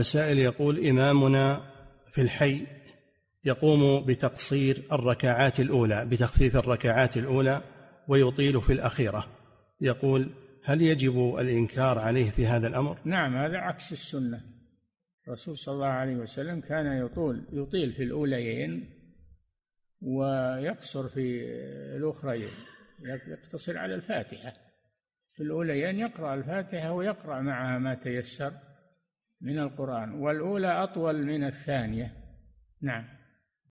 السائل يقول إمامنا في الحي يقوم بتقصير الركعات الأولى بتخفيف الركعات الأولى ويطيل في الأخيرة يقول هل يجب الإنكار عليه في هذا الأمر؟ نعم هذا عكس السنة الرسول صلى الله عليه وسلم كان يطول يطيل في الأوليين ويقصر في الأخرين يقتصر على الفاتحة في الأوليين يقرأ الفاتحة ويقرأ معها ما تيسر من القرآن والأولى أطول من الثانية نعم